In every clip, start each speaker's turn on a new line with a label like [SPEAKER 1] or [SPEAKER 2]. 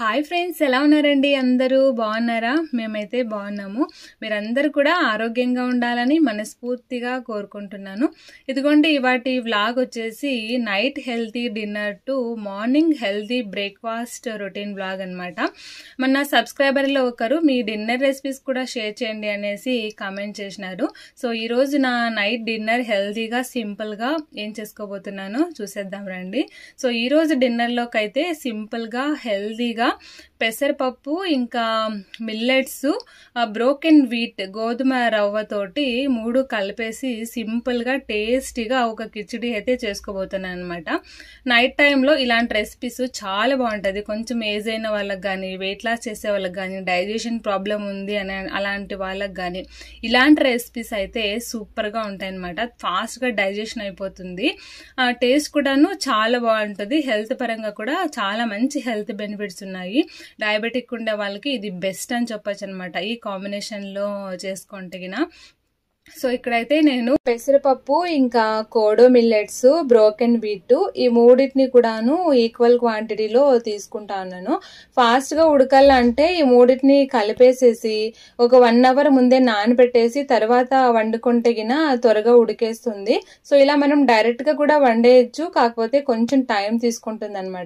[SPEAKER 1] hi friends ఎలా ఉన్నారండి అందరూ బాగున్నారా మేమైతే బాగున్నాము మీరందరూ కూడా ఆరోగ్యంగా ఉండాలని మనస్ఫూర్తిగా కోరుకుంటున్నాను ఇదిగోండి ఇవాటి వ్లాగ్ వచ్చేసి night healthy dinner to morning healthy breakfast routine vlog అనమాట మన సబ్స్క్రైబర్లో ఒకరు మీ డిన్నర్ రెసిపీస్ కూడా షేర్ చేయండి అనేసి కామెంట్ చేసినారు సో ఈరోజు నా నైట్ డిన్నర్ హెల్తీగా సింపుల్గా ఏం చేసుకోబోతున్నాను చూసేద్దాం రండి సో ఈరోజు డిన్నర్లోకి అయితే సింపుల్గా హెల్తీగా పెసరపప్పు ఇంకా మిల్లెట్స్ బ్రోకెన్ వీట్ గోధుమ రవ్వతోటి మూడు కలిపేసి సింపుల్గా టేస్టీగా ఒక కిచిడి అయితే చేసుకోబోతున్నాను అనమాట నైట్ టైంలో ఇలాంటి రెసిపీస్ చాలా బాగుంటుంది కొంచెం ఏజ్ అయిన వాళ్ళకి కానీ వెయిట్ లాస్ చేసే వాళ్ళకి కానీ డైజెషన్ ప్రాబ్లం ఉంది అని అలాంటి వాళ్ళకి కానీ ఇలాంటి రెసిపీస్ అయితే సూపర్గా ఉంటాయన్నమాట ఫాస్ట్గా డైజెషన్ అయిపోతుంది టేస్ట్ కూడాను చాలా బాగుంటుంది హెల్త్ పరంగా కూడా చాలా మంచి హెల్త్ బెనిఫిట్స్ ఉన్నాయి ఉన్నాయి డయాబెటిక్ ఉండే వాళ్ళకి ఇది బెస్ట్ అని చెప్పొచ్చు అనమాట ఈ కాంబినేషన్లో చేసుకుంటే సో ఇక్కడైతే నేను పెసరపప్పు ఇంకా కోడో మిల్లెట్స్ బ్రోకెన్ బీట్ ఈ మూడింటిని కూడాను ఈక్వల్ క్వాంటిటీలో తీసుకుంటా ఉన్నాను ఫాస్ట్గా ఉడకాలంటే ఈ మూడింటిని కలిపేసేసి ఒక వన్ అవర్ ముందే నానబెట్టేసి తర్వాత వండుకుంటే గిన త్వరగా ఉడికేస్తుంది సో ఇలా మనం డైరెక్ట్గా కూడా వండేయచ్చు కాకపోతే కొంచెం టైం తీసుకుంటుంది అనమాట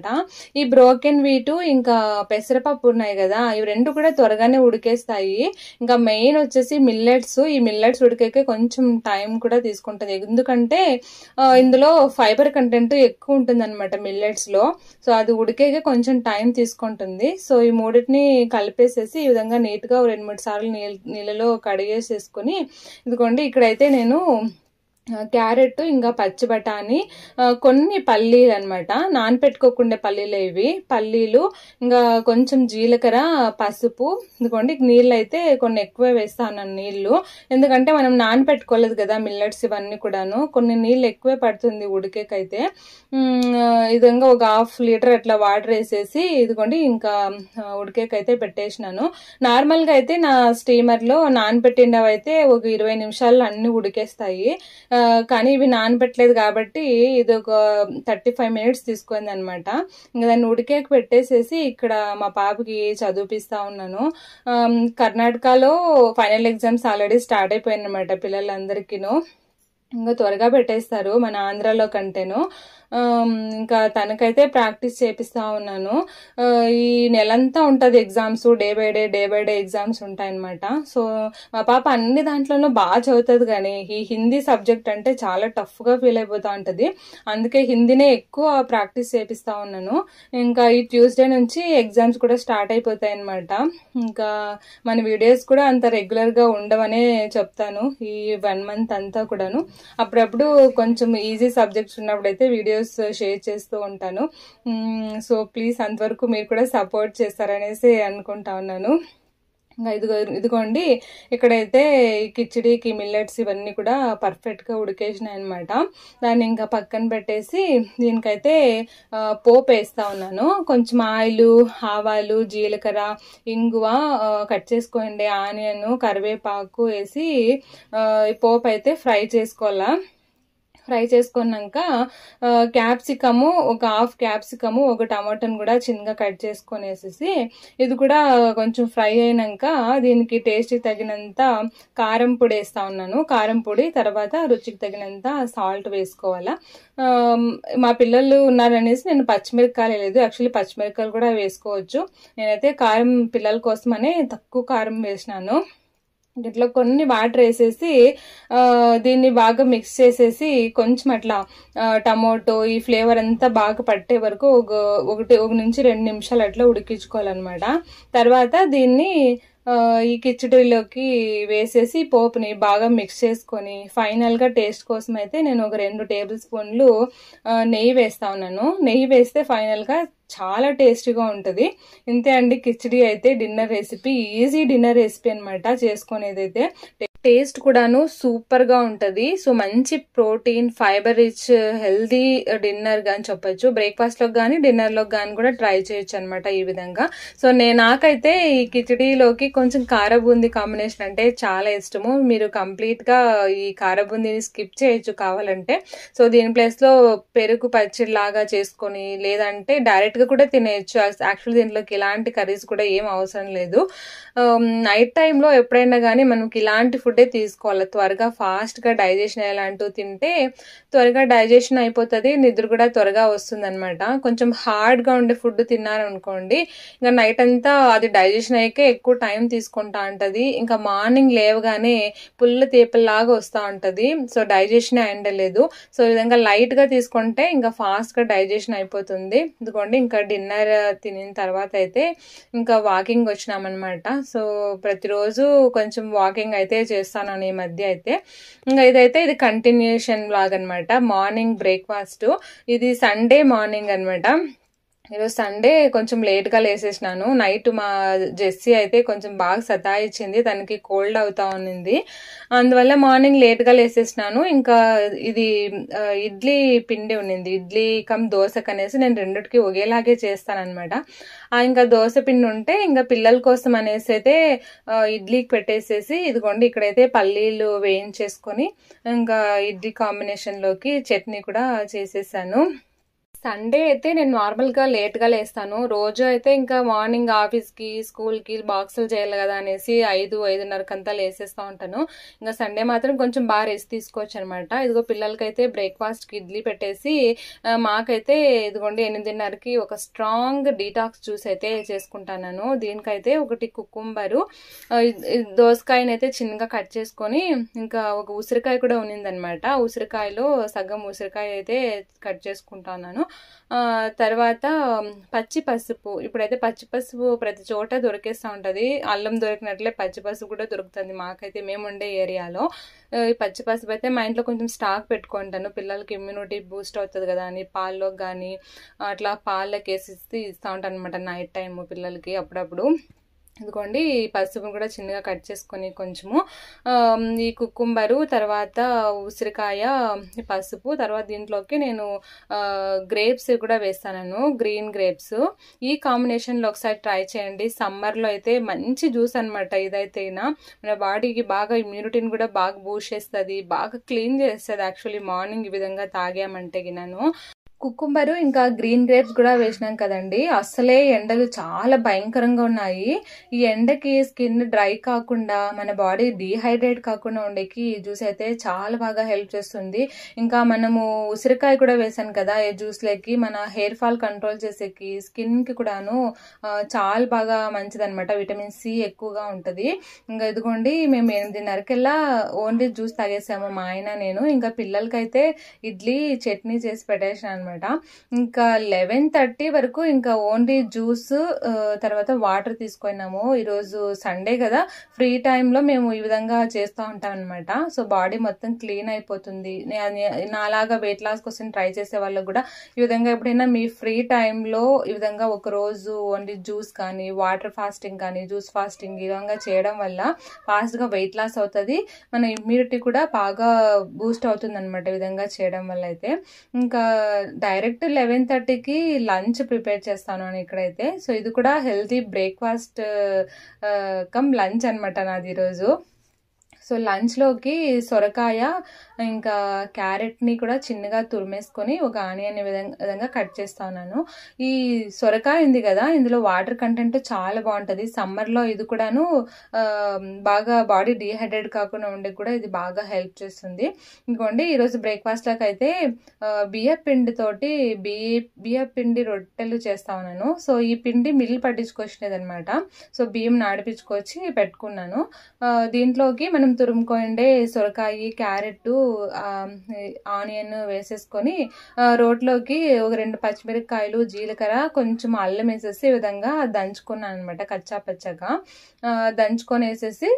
[SPEAKER 1] ఈ బ్రోకెన్ వీటు ఇంకా పెసరపప్పు ఉన్నాయి కదా ఇవి రెండు కూడా త్వరగానే ఉడికేస్తాయి ఇంకా మెయిన్ వచ్చేసి మిల్లెట్స్ ఈ మిల్లెట్స్ ఉడికే అయ్యేకే కొంచెం టైం కూడా తీసుకుంటుంది ఎందుకంటే ఇందులో ఫైబర్ కంటెంట్ ఎక్కువ ఉంటుంది అనమాట మిల్లెట్స్లో సో అది ఉడికే కొంచెం టైం తీసుకుంటుంది సో ఈ మూడింటిని కలిపేసేసి ఈ విధంగా నీట్గా రెండు మూడు సార్లు నీళ్ళలో కడిగేసేసుకుని ఇదిగోండి ఇక్కడైతే నేను క్యారెట్ ఇంకా పచ్చి బఠానీ కొన్ని పల్లీలు అనమాట నానపెట్టుకోకుండా పల్లీలు ఇవి పల్లీలు ఇంకా కొంచెం జీలకర్ర పసుపు ఇదిగోండి నీళ్ళు అయితే కొన్ని ఎక్కువ వేస్తాను నీళ్ళు ఎందుకంటే మనం నానపెట్టుకోలేదు కదా మిల్లెట్స్ ఇవన్నీ కూడాను కొన్ని నీళ్ళు ఎక్కువే పడుతుంది ఉడికేకైతే విధంగా ఒక హాఫ్ లీటర్ అట్లా వాటర్ వేసేసి ఇదిగోండి ఇంకా ఉడికేకైతే పెట్టేసినాను నార్మల్గా అయితే నా స్టీమర్లో నానపెట్టినవి అయితే ఒక ఇరవై నిమిషాల్లో అన్నీ ఉడికేస్తాయి కానీ ఇవి నానబెట్టలేదు కాబట్టి ఇది ఒక థర్టీ ఫైవ్ మినిట్స్ తీసుకుంది అనమాట ఇంకా దాన్ని ఉడికేకి పెట్టేసేసి ఇక్కడ మా పాపకి చదివిపిస్తా ఉన్నాను కర్ణాటకలో ఫైనల్ ఎగ్జామ్స్ ఆల్రెడీ స్టార్ట్ అయిపోయింది అనమాట పిల్లలందరికీను ఇంకా త్వరగా పెట్టేస్తారు మన ఆంధ్రాలో కంటేను ఇంకా తనకైతే ప్రాక్టీస్ చేపిస్తూ ఉన్నాను ఈ నెలంతా ఉంటుంది exams day by day day by day exams ఉంటాయన్నమాట సో మా పాప అన్ని దాంట్లోనూ బాగా చదువుతుంది కానీ ఈ హిందీ సబ్జెక్ట్ అంటే చాలా టఫ్గా ఫీల్ అయిపోతూ ఉంటుంది అందుకే హిందీనే ఎక్కువ ప్రాక్టీస్ చేపిస్తూ ఉన్నాను ఇంకా ఈ ట్యూస్డే నుంచి ఎగ్జామ్స్ కూడా స్టార్ట్ అయిపోతాయి అనమాట ఇంకా మన వీడియోస్ కూడా అంత రెగ్యులర్గా ఉండవనే చెప్తాను ఈ వన్ మంత్ అంతా కూడాను అప్పుడప్పుడు కొంచెం ఈజీ సబ్జెక్ట్స్ ఉన్నప్పుడైతే వీడియోస్ వీడియోస్ షేర్ చేస్తూ ఉంటాను సో ప్లీజ్ అంతవరకు మీరు కూడా సపోర్ట్ చేస్తారనేసి అనుకుంటా ఉన్నాను ఇంకా ఇదిగో ఇదిగోండి ఇక్కడైతే కిచిడికి మిల్లెట్స్ ఇవన్నీ కూడా పర్ఫెక్ట్గా ఉడికేసినాయి అనమాట దాన్ని ఇంకా పక్కన పెట్టేసి దీనికైతే పోపు వేస్తూ ఉన్నాను కొంచెం ఆయిలు ఆవాలు జీలకర్ర ఇంగువ కట్ చేసుకోండి ఆనియన్ కరివేపాకు వేసి పోపు అయితే ఫ్రై చేసుకోవాలా ఫ్రై చేసుకున్నాక క్యాప్సికము ఒక హాఫ్ క్యాప్సికము ఒక టమాటాను కూడా చిన్నగా కట్ చేసుకొనేసేసి ఇది కూడా కొంచెం ఫ్రై అయినాక దీనికి టేస్ట్కి తగినంత కారం పొడి వేస్తా ఉన్నాను కారం పొడి తర్వాత రుచికి తగినంత సాల్ట్ వేసుకోవాలా మా పిల్లలు ఉన్నారనేసి నేను పచ్చిమిరకాయలు లేదు యాక్చువల్లీ పచ్చిమిరకాయలు కూడా వేసుకోవచ్చు నేనైతే కారం పిల్లల కోసమనే తక్కువ కారం వేసినాను ఇట్లా కొన్ని వాటర్ వేసేసి దీన్ని బాగా మిక్స్ చేసేసి కొంచెం అట్లా టమోటో ఈ ఫ్లేవర్ అంతా బాగా పట్టే వరకు ఒకటి ఒక నుంచి రెండు నిమిషాలు అట్లా ఉడికించుకోవాలన్నమాట తర్వాత దీన్ని ఈ కిచడీలోకి వేసేసి పోపుని బాగా మిక్స్ చేసుకొని ఫైనల్గా టేస్ట్ కోసం అయితే నేను ఒక రెండు టేబుల్ స్పూన్లు నెయ్యి వేస్తా ఉన్నాను నెయ్యి వేస్తే ఫైనల్గా చాలా టేస్టీగా ఉంటుంది ఇంతే అండి కిచడీ అయితే dinner recipe easy dinner recipe అనమాట అయితే టేస్ట్ కూడాను సూపర్గా ఉంటుంది సో మంచి protein fibre rich healthy dinner కానీ చెప్పొచ్చు బ్రేక్ఫాస్ట్లోకి కానీ డిన్నర్లోకి కానీ కూడా ట్రై చేయొచ్చు అనమాట ఈ విధంగా సో నేను నాకైతే ఈ కిచడీలోకి కొంచెం కారబూంది కాంబినేషన్ అంటే చాలా ఇష్టము మీరు కంప్లీట్గా ఈ బూందీని స్కిప్ చేయొచ్చు కావాలంటే సో దీని ప్లేస్లో పెరుగు పచ్చడి లాగా చేసుకొని లేదంటే డైరెక్ట్గా కూడా తినేయచ్చు యాక్చువల్ దీంట్లోకి ఇలాంటి కర్రీస్ కూడా ఏం అవసరం లేదు నైట్ టైంలో ఎప్పుడైనా కానీ మనకి ఇలాంటి ఫుడ్ ఫుడ్డే తీసుకోవాలి త్వరగా ఫాస్ట్గా డైజెషన్ అయ్యాలంటూ తింటే త్వరగా డైజెషన్ అయిపోతుంది నిద్ర కూడా త్వరగా వస్తుంది అనమాట కొంచెం హార్డ్గా ఉండే ఫుడ్ తిన్నారనుకోండి ఇంకా నైట్ అంతా అది డైజెషన్ అయ్యాకే ఎక్కువ టైం తీసుకుంటా ఉంటుంది ఇంకా మార్నింగ్ లేవగానే పుల్ల తీపల్లాగా వస్తూ ఉంటుంది సో డైజెషన్ అయ్యలేదు సో ఈ విధంగా లైట్గా తీసుకుంటే ఇంకా ఫాస్ట్గా డైజెషన్ అయిపోతుంది ఎందుకంటే ఇంకా డిన్నర్ తినిన తర్వాత అయితే ఇంకా వాకింగ్ వచ్చినామన్నమాట సో ప్రతిరోజు కొంచెం వాకింగ్ అయితే చేస్తాను ఈ మధ్య అయితే ఇంకా ఇదైతే ఇది కంటిన్యూషన్ లాగనమాట మార్నింగ్ బ్రేక్ఫాస్ట్ ఇది సండే మార్నింగ్ అనమాట ఈరోజు సండే కొంచెం లేట్గా లేసేసినాను నైట్ మా జెస్సీ అయితే కొంచెం బాగా సతాయించింది తనకి కోల్డ్ అవుతా ఉన్నింది అందువల్ల మార్నింగ్ లేట్గా లేసేసినాను ఇంకా ఇది ఇడ్లీ పిండి ఉన్నింది ఇడ్లీ కమ్ దోశ కనేసి నేను రెండుకి ఒకేలాగే చేస్తానమాట ఇంకా దోశ పిండి ఉంటే ఇంకా పిల్లల కోసం అనేసి అయితే ఇడ్లీకి పెట్టేసేసి ఇదిగోండి ఇక్కడైతే పల్లీలు వేయించేసుకొని ఇంకా ఇడ్లీ కాంబినేషన్లోకి చట్నీ కూడా చేసేసాను సండే అయితే నేను నార్మల్గా లేట్గా లేస్తాను రోజు అయితే ఇంకా మార్నింగ్ ఆఫీస్కి స్కూల్కి బాక్సులు చేయాలి కదా అనేసి ఐదు ఐదున్నరకంతా లేసేస్తూ ఉంటాను ఇంకా సండే మాత్రం కొంచెం బాగా రెస్ట్ తీసుకోవచ్చు అనమాట ఇదిగో పిల్లలకైతే బ్రేక్ఫాస్ట్కి ఇడ్లీ పెట్టేసి మాకైతే ఇదిగోండి ఎనిమిదిన్నరకి ఒక స్ట్రాంగ్ డీటాక్స్ జ్యూస్ అయితే చేసుకుంటాను దీనికైతే ఒకటి కుకుంబరు దోసకాయనైతే చిన్నగా కట్ చేసుకొని ఇంకా ఒక ఉసిరికాయ కూడా ఉన్నిందనమాట ఉసిరికాయలో సగం ఉసిరికాయ అయితే కట్ చేసుకుంటాను తర్వాత పచ్చి పసుపు ఇప్పుడైతే పచ్చి పసుపు ప్రతి చోట దొరికేస్తూ ఉంటుంది అల్లం దొరికినట్లే పచ్చి పసుపు కూడా దొరుకుతుంది మాకైతే మేము ఉండే ఏరియాలో ఈ పచ్చి పసుపు అయితే మా ఇంట్లో కొంచెం స్టాక్ పెట్టుకుంటాను పిల్లలకి ఇమ్యూనిటీ బూస్ట్ అవుతుంది కదా అని పాల్లో కానీ అట్లా పాలకి వేసి ఇస్తూ ఉంటాను అనమాట నైట్ టైము పిల్లలకి అప్పుడప్పుడు ఇదిగోండి పసుపును కూడా చిన్నగా కట్ చేసుకొని కొంచెము ఈ కుక్కుంబరు తర్వాత ఉసిరికాయ పసుపు తర్వాత దీంట్లోకి నేను గ్రేప్స్ కూడా వేస్తాను గ్రీన్ గ్రేప్స్ ఈ కాంబినేషన్లో ఒకసారి ట్రై చేయండి సమ్మర్లో అయితే మంచి జ్యూస్ అనమాట ఇదైతేనా మన బాడీకి బాగా ఇమ్యూనిటీని కూడా బాగా బూస్ట్ చేస్తుంది బాగా క్లీన్ చేస్తుంది యాక్చువల్లీ మార్నింగ్ ఈ విధంగా తాగామంటే గినను కుక్కుంబరు ఇంకా గ్రీన్ గ్రేప్స్ కూడా వేసినాం కదండి అసలే ఎండలు చాలా భయంకరంగా ఉన్నాయి ఈ ఎండకి స్కిన్ డ్రై కాకుండా మన బాడీ డీహైడ్రేట్ కాకుండా ఉండేకి ఈ జ్యూస్ అయితే చాలా బాగా హెల్ప్ చేస్తుంది ఇంకా మనము ఉసిరికాయ కూడా వేసాను కదా ఈ జ్యూస్లోకి మన హెయిర్ ఫాల్ కంట్రోల్ చేసేకి స్కిన్కి కూడాను చాలా బాగా మంచిదనమాట విటమిన్ సి ఎక్కువగా ఉంటుంది ఇంకా ఇదిగోండి మేము ఎనిమిదిన్నరకెల్లా ఓన్లీ జ్యూస్ తాగేసాము మా ఆయన నేను ఇంకా పిల్లలకైతే ఇడ్లీ చట్నీ చేసి పెట్టేసాను అనమాట ఇంకా లెవెన్ థర్టీ వరకు ఇంకా ఓన్లీ జ్యూస్ తర్వాత వాటర్ తీసుకున్నాము ఈరోజు సండే కదా ఫ్రీ టైంలో మేము ఈ విధంగా చేస్తూ ఉంటాం అనమాట సో బాడీ మొత్తం క్లీన్ అయిపోతుంది నాలాగా వెయిట్ లాస్ కోసం ట్రై చేసే వాళ్ళకు కూడా ఈ విధంగా ఎప్పుడైనా మీ ఫ్రీ టైంలో ఈ విధంగా ఒక రోజు ఓన్లీ జ్యూస్ కానీ వాటర్ ఫాస్టింగ్ కానీ జ్యూస్ ఫాస్టింగ్ ఈ విధంగా చేయడం వల్ల ఫాస్ట్గా వెయిట్ లాస్ అవుతుంది మన ఇమ్యూనిటీ కూడా బాగా బూస్ట్ అవుతుంది అనమాట ఈ విధంగా చేయడం వల్ల అయితే ఇంకా డైరెక్ట్ లెవెన్ థర్టీకి లంచ్ ప్రిపేర్ చేస్తాను నేను ఇక్కడైతే సో ఇది కూడా హెల్తీ బ్రేక్ఫాస్ట్ కమ్ లంచ్ అనమాట నాది ఈరోజు సో లంచ్లోకి సొరకాయ ఇంకా క్యారెట్ని కూడా చిన్నగా తురిమేసుకొని ఒక ఆనియన్ విధంగా కట్ చేస్తా ఉన్నాను ఈ సొరకాయ ఉంది కదా ఇందులో వాటర్ కంటెంట్ చాలా బాగుంటుంది సమ్మర్లో ఇది కూడాను బాగా బాడీ డీహైడ్రేట్ కాకుండా ఉండే కూడా ఇది బాగా హెల్ప్ చేస్తుంది ఇంకోండి ఈరోజు బ్రేక్ఫాస్ట్లోకి అయితే బియ్య పిండితోటి బియ్య బియ్య పిండి రొట్టెలు చేస్తా ఉన్నాను సో ఈ పిండి మిల్లు పట్టించుకొచ్చినది అనమాట సో బియ్యం నాడిపించుకొచ్చి పెట్టుకున్నాను దీంట్లోకి మనం మనం తురుముకోండే సొరకాయి క్యారెట్ ఆనియన్ వేసేసుకొని రోట్లోకి ఒక రెండు పచ్చిమిరపకాయలు జీలకర్ర కొంచెం అల్లం వేసేసి ఈ విధంగా దంచుకున్నాను అనమాట కచ్చా పచ్చగా దంచుకొని వేసేసి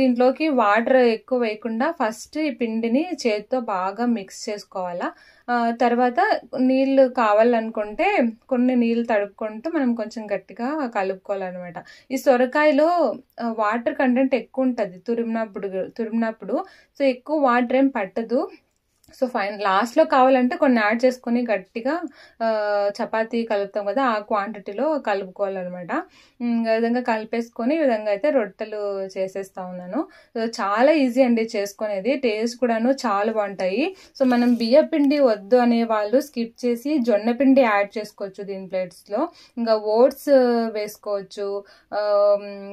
[SPEAKER 1] దీంట్లోకి వాటర్ ఎక్కువ వేయకుండా ఫస్ట్ ఈ పిండిని చేతితో బాగా మిక్స్ చేసుకోవాలా తర్వాత నీళ్ళు కావాలనుకుంటే కొన్ని నీళ్ళు తడుపుకుంటూ మనం కొంచెం గట్టిగా కలుపుకోవాలన్నమాట ఈ సొరకాయలో వాటర్ కంటెంట్ ఎక్కువ ఉంటుంది తురిమినప్పుడు తురిమినప్పుడు సో ఎక్కువ వాటర్ ఏం పట్టదు సో ఫైన్ లాస్ట్లో కావాలంటే కొన్ని యాడ్ చేసుకొని గట్టిగా చపాతీ కలుపుతాం కదా ఆ క్వాంటిటీలో కలుపుకోవాలన్నమాట ఈ విధంగా కలిపేసుకొని ఈ విధంగా అయితే రొట్టెలు చేసేస్తా ఉన్నాను చాలా ఈజీ అండి చేసుకునేది టేస్ట్ కూడాను చాలా బాగుంటాయి సో మనం బియ్య పిండి వద్దు అనే వాళ్ళు స్కిప్ చేసి జొన్న పిండి యాడ్ చేసుకోవచ్చు దీని ప్లేట్స్లో ఇంకా ఓట్స్ వేసుకోవచ్చు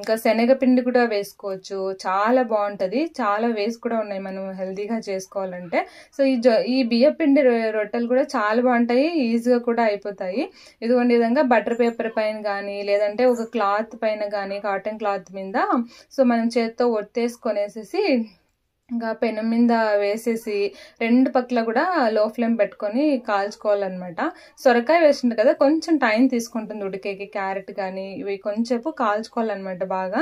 [SPEAKER 1] ఇంకా శనగపిండి కూడా వేసుకోవచ్చు చాలా బాగుంటుంది చాలా వేస్ట్ కూడా ఉన్నాయి మనం హెల్తీగా చేసుకోవాలంటే సో సో ఈ ఈ బియ్యం పిండి రొట్టెలు కూడా చాలా బాగుంటాయి ఈజీగా కూడా అయిపోతాయి ఇదిగోండి విధంగా బటర్ పేపర్ పైన కానీ లేదంటే ఒక క్లాత్ పైన కానీ కాటన్ క్లాత్ మీద సో మనం చేత్తో ఒత్తేసుకొనేసేసి ఇంకా పెనం మీద వేసేసి రెండు పక్కల కూడా లో ఫ్లేమ్ పెట్టుకొని కాల్చుకోవాలన్నమాట సొరకాయ వేసిండు కదా కొంచెం టైం తీసుకుంటుంది ఉడికేకి క్యారెట్ కానీ ఇవి కొంచెంసేపు కాల్చుకోవాలన్నమాట బాగా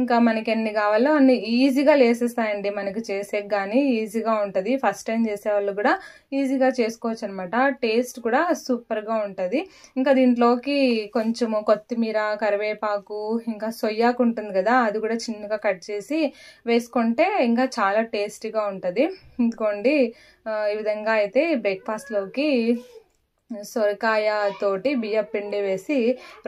[SPEAKER 1] ఇంకా మనకి ఎన్ని కావాలో అన్ని ఈజీగా లేసేస్తాయండి మనకి చేసేకి కానీ ఈజీగా ఉంటుంది ఫస్ట్ టైం చేసేవాళ్ళు కూడా ఈజీగా చేసుకోవచ్చు అనమాట టేస్ట్ కూడా సూపర్గా ఉంటుంది ఇంకా దీంట్లోకి కొంచెము కొత్తిమీర కరివేపాకు ఇంకా సొయ్యాకు ఉంటుంది కదా అది కూడా చిన్నగా కట్ చేసి వేసుకుంటే ఇంకా చాలా టేస్టీగా ఉంటుంది ఇంకోండి ఈ విధంగా అయితే బ్రేక్ఫాస్ట్లోకి సొరకాయ తోటి బియ్యం పిండి వేసి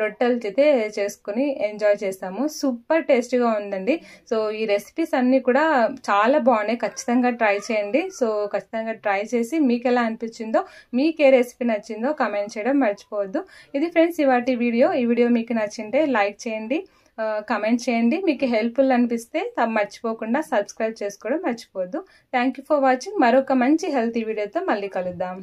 [SPEAKER 1] రొట్టెలు అయితే చేసుకుని ఎంజాయ్ చేస్తాము సూపర్ టేస్టీగా ఉందండి సో ఈ రెసిపీస్ అన్నీ కూడా చాలా బాగున్నాయి ఖచ్చితంగా ట్రై చేయండి సో ఖచ్చితంగా ట్రై చేసి మీకు ఎలా అనిపించిందో మీకు ఏ రెసిపీ నచ్చిందో కమెంట్ చేయడం మర్చిపోవద్దు ఇది ఫ్రెండ్స్ ఇవాటి వీడియో ఈ వీడియో మీకు నచ్చింటే లైక్ చేయండి కమెంట్ చేయండి మీకు హెల్ప్ఫుల్ అనిపిస్తే మర్చిపోకుండా సబ్స్క్రైబ్ చేసుకోవడం మర్చిపోవద్దు థ్యాంక్ ఫర్ వాచింగ్ మరొక మంచి హెల్తీ వీడియోతో మళ్ళీ కలుద్దాం